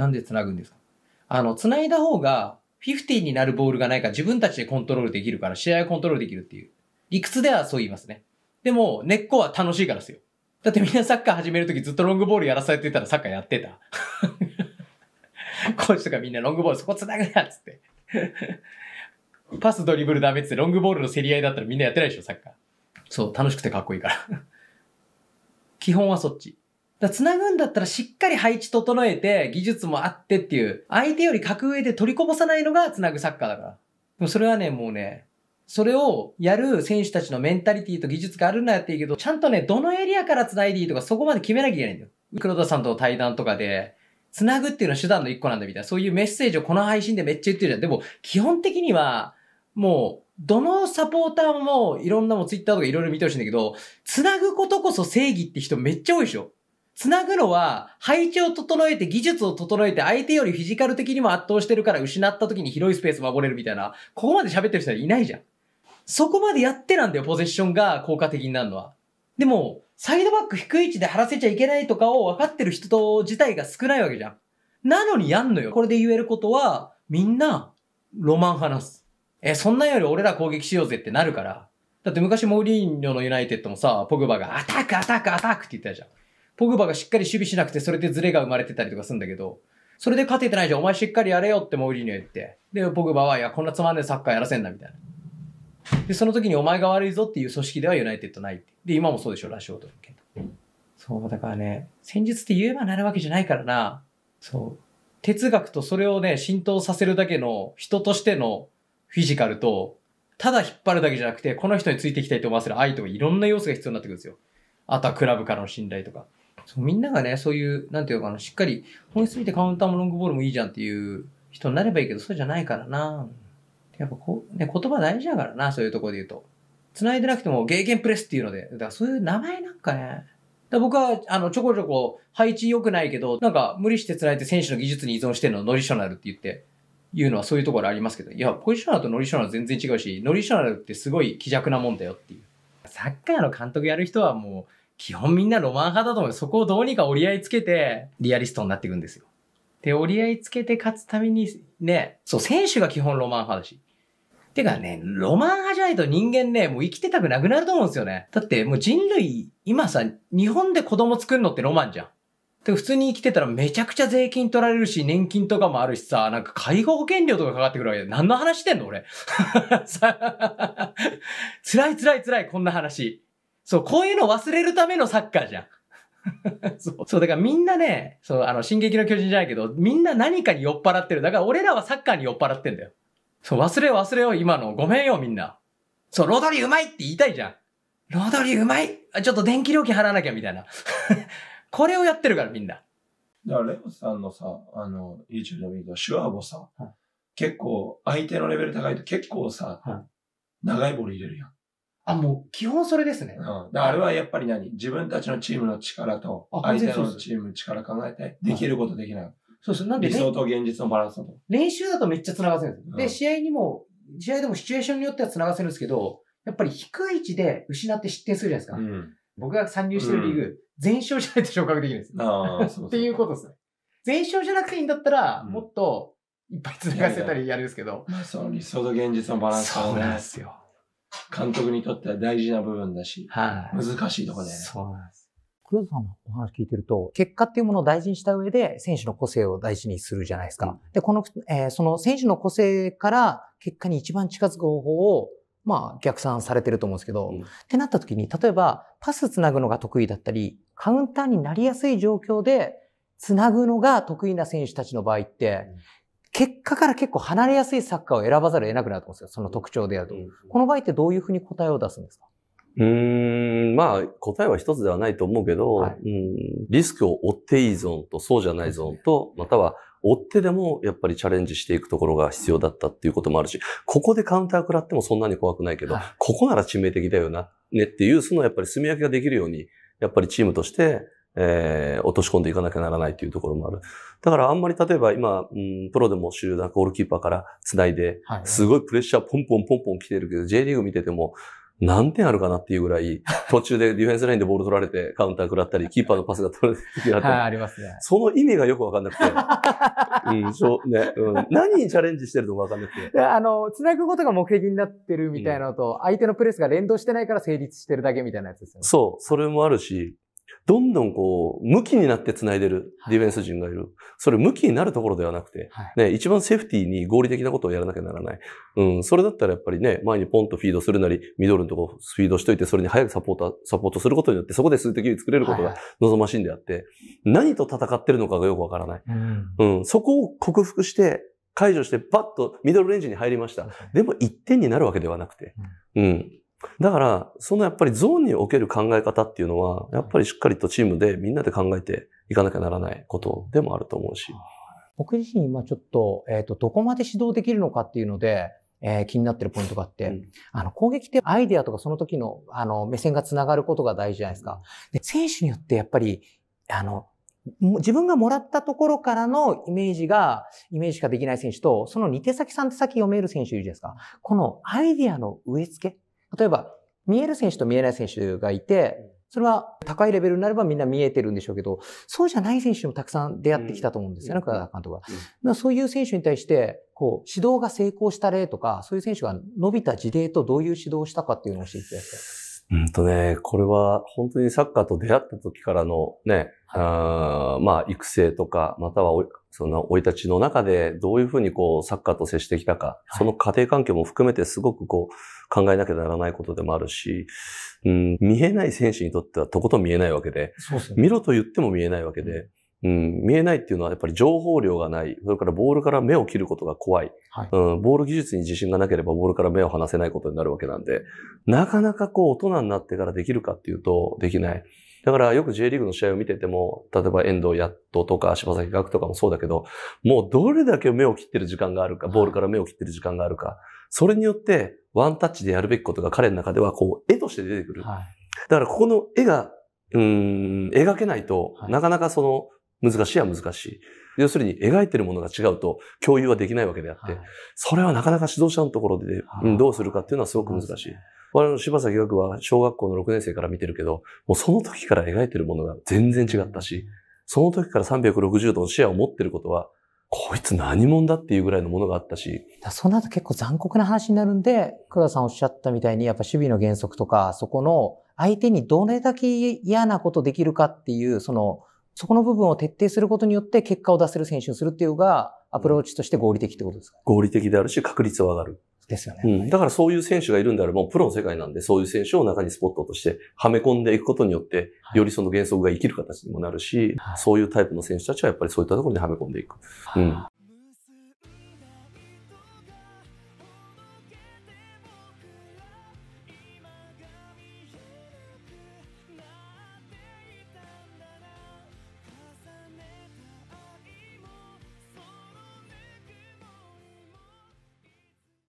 なんで繋ぐんですかあの、繋いだ方が、50になるボールがないから自分たちでコントロールできるから試合をコントロールできるっていう。理屈ではそう言いますね。でも、根っこは楽しいからですよ。だってみんなサッカー始めるときずっとロングボールやらされてたらサッカーやってた。コーチとかみんなロングボールそこ繋ぐなっつって。パスドリブルダメっつってロングボールの競り合いだったらみんなやってないでしょ、サッカー。そう、楽しくてかっこいいから。基本はそっち。だ繋ぐんだったらしっかり配置整えて、技術もあってっていう、相手より格上で取りこぼさないのが繋ぐサッカーだから。でもそれはね、もうね、それをやる選手たちのメンタリティと技術があるんだっていいけど、ちゃんとね、どのエリアから繋いでいいとかそこまで決めなきゃいけないんだよ。黒田さんと対談とかで、繋ぐっていうのは手段の一個なんだみたいな。そういうメッセージをこの配信でめっちゃ言ってるじゃん。でも、基本的には、もう、どのサポーターもいろんなもツイッターとかいろいろ見てほしいんだけど、繋ぐことこそ正義って人めっちゃ多いでしょ。つなぐのは、配置を整えて、技術を整えて、相手よりフィジカル的にも圧倒してるから、失った時に広いスペース守れるみたいな、ここまで喋ってる人はいないじゃん。そこまでやってなんだよ、ポゼッションが効果的になるのは。でも、サイドバック低い位置で張らせちゃいけないとかを分かってる人自体が少ないわけじゃん。なのにやんのよ。これで言えることは、みんな、ロマン話す。え、そんなより俺ら攻撃しようぜってなるから。だって昔モーリーニョのユナイテッドもさ、ポグバがアタックアタックアタックって言ったじゃん。ポグバがしっかり守備しなくて、それでズレが生まれてたりとかするんだけど、それで勝ててないじゃん、お前しっかりやれよってモーリーニョ言って。で、ポグバは、いや、こんなつまんねえサッカーやらせんな、みたいな。で、その時にお前が悪いぞっていう組織ではユナイテッドないって。で、今もそうでしょ、ラッシュオートの件。そう、だからね、戦術って言えばなるわけじゃないからな。そう。哲学とそれをね、浸透させるだけの人としてのフィジカルと、ただ引っ張るだけじゃなくて、この人についていきたいと思わせる愛とかいろんな要素が必要になってくるんですよ。あとはクラブからの信頼とか。そうみんながね、そういう、なんていうか。かな、しっかり本質見てカウンターもロングボールもいいじゃんっていう人になればいいけど、そうじゃないからな。やっぱこう、ね、言葉大事だからな、そういうところで言うと。繋いでなくても、ゲーゲンプレスっていうので、だからそういう名前なんかね、だ僕は、あの、ちょこちょこ、配置良くないけど、なんか、無理して繋いで選手の技術に依存してるのノリショナルって言って、言うのはそういうところありますけど、いや、ポジショナルとノリショナル全然違うし、ノリショナルってすごい気弱なもんだよっていう。サッカーの監督やる人はもう、基本みんなロマン派だと思う。そこをどうにか折り合いつけて、リアリストになっていくんですよ。で、折り合いつけて勝つために、ね、そう、選手が基本ロマン派だし。てかね、ロマン派じゃないと人間ね、もう生きてたくなくなると思うんですよね。だってもう人類、今さ、日本で子供作るのってロマンじゃん。で、普通に生きてたらめちゃくちゃ税金取られるし、年金とかもあるしさ、なんか介護保険料とかかかってくるわけで、何の話してんの俺。辛い辛い辛い、こんな話。そう、こういうの忘れるためのサッカーじゃん。そう。そう、だからみんなね、そう、あの、進撃の巨人じゃないけど、みんな何かに酔っ払ってる。だから俺らはサッカーに酔っ払ってんだよ。そう、忘れよ忘れよ、今の。ごめんよ、みんな。そう、ロドリうまいって言いたいじゃん。ロドリうまいちょっと電気料金払わなきゃ、みたいな。これをやってるから、みんな。だから、レオさんのさ、あの、YouTube でもいいけど、シュアボさ、はい、結構、相手のレベル高いと結構さ、はい、長いボール入れるやん。あ、もう基本それですね。うん。あれはやっぱり何自分たちのチームの力と、相手のチームの力考えて、できることできない。そうそう。なんで、理想と現実のバランスだと。練習だとめっちゃ繋がせるんです、で、試合にも、試合でもシチュエーションによっては繋がせるんですけど、やっぱり低い位置で失って失点するじゃないですか。うん、僕が参入してるリーグ、全勝じゃないと昇格できるんですあそうそうっていうことですね。全勝じゃなくていいんだったら、もっといっぱい繋がせたりやるんですけど。まあ、その理想と現実のバランス、ね、そうなんですよ。監督にとっては大事な部分だし、はい、難しいところだよね。そうなんです。黒田さんのお話聞いてると、結果っていうものを大事にした上で、選手の個性を大事にするじゃないですか。うん、で、この、えー、その選手の個性から結果に一番近づく方法を、まあ、逆算されてると思うんですけど、うん、ってなった時に、例えば、パスつなぐのが得意だったり、カウンターになりやすい状況で、つなぐのが得意な選手たちの場合って、結果から結構離れやすいサッカーを選ばざるを得なくなると思うんですよ。その特徴であると。この場合ってどういうふうに答えを出すんですかうん、まあ、答えは一つではないと思うけど、はい、うんリスクを追っていいゾーンとそうじゃないゾーンと、または追ってでもやっぱりチャレンジしていくところが必要だったっていうこともあるし、ここでカウンター食らってもそんなに怖くないけど、はい、ここなら致命的だよな、ねっていう、そのやっぱり炭焼きができるように、やっぱりチームとしてえー、落とし込んでいかなきゃならないというところもある。だからあんまり例えば今、うん、プロでも主流なゴールキーパーから繋いで、すごいプレッシャーポンポンポンポン来てるけど、J リーグ見てても、何点あるかなっていうぐらい、途中でディフェンスラインでボール取られて、カウンター食らったり、キーパーのパスが取られて時はい、ありますね。その意味がよくわかんなくて。うん、そうね、うん。何にチャレンジしてるのかわかんなくて。あの、繋ぐことが目的になってるみたいなのと、うん、相手のプレスが連動してないから成立してるだけみたいなやつですよね。そう、それもあるし、どんどんこう、向きになって繋いでるディフェンス陣がいる。はい、それ向きになるところではなくて、はい、ね、一番セーフティーに合理的なことをやらなきゃならない。うん、それだったらやっぱりね、前にポンとフィードするなり、ミドルのとこフィードしといて、それに早くサポート、サポートすることによって、そこで数的に作れることが望ましいんであって、はい、何と戦ってるのかがよくわからない。うん、うん、そこを克服して、解除して、バッとミドルレンジに入りました。でも1点になるわけではなくて、うん、うんだから、そのやっぱりゾーンにおける考え方っていうのは、やっぱりしっかりとチームでみんなで考えていかなきゃならないことでもあると思うし。僕自身今ちょっと、えっ、ー、と、どこまで指導できるのかっていうので、えー、気になってるポイントがあって、うん、あの、攻撃ってアイデアとかその時の、あの、目線がつながることが大事じゃないですか。で、選手によってやっぱり、あの、自分がもらったところからのイメージが、イメージしかできない選手と、その似手先さんさっ先読める選手いるじゃないですか。このアイディアの植え付け例えば、見える選手と見えない選手がいて、それは高いレベルになればみんな見えてるんでしょうけど、そうじゃない選手もたくさん出会ってきたと思うんですよね、倉、うん、田監督は。うん、そういう選手に対して、こう、指導が成功した例とか、そういう選手が伸びた事例とどういう指導をしたかっていうのを教えてください。うんとね、これは本当にサッカーと出会った時からのね、はい、あまあ育成とか、またはその生い立ちの中でどういうふうにこうサッカーと接してきたか、その家庭環境も含めてすごくこう考えなきゃならないことでもあるし、うん、見えない選手にとってはとことん見えないわけで、そうですね、見ろと言っても見えないわけで、うん、見えないっていうのはやっぱり情報量がない。それからボールから目を切ることが怖い。はい、うん、ボール技術に自信がなければボールから目を離せないことになるわけなんで、なかなかこう大人になってからできるかっていうとできない。だからよく J リーグの試合を見てても、例えば遠藤やっととか柴崎学とかもそうだけど、もうどれだけ目を切ってる時間があるか、ボールから目を切ってる時間があるか、それによってワンタッチでやるべきことが彼の中ではこう絵として出てくる。はい、だからここの絵が、うん、描けないと、なかなかその難しいは難しい。要するに描いてるものが違うと共有はできないわけであって、はい、それはなかなか指導者のところで、どうするかっていうのはすごく難しい。はい我々の柴崎岳は小学校の6年生から見てるけど、もうその時から描いてるものが全然違ったし、その時から360度の視野を持ってることは、こいつ何者だっていうぐらいのものがあったし。そうなると結構残酷な話になるんで、黒田さんおっしゃったみたいに、やっぱ守備の原則とか、そこの相手にどれだけ嫌なことできるかっていう、その、そこの部分を徹底することによって結果を出せる選手にするっていうのが、アプローチとして合理的ってことですか、合理的であるし、確率は上がる。ですよね、うん。だからそういう選手がいるんであれば、プロの世界なんで、そういう選手を中にスポットとしてはめ込んでいくことによって、はい、よりその原則が生きる形にもなるし、はい、そういうタイプの選手たちはやっぱりそういったところにはめ込んでいく。うん、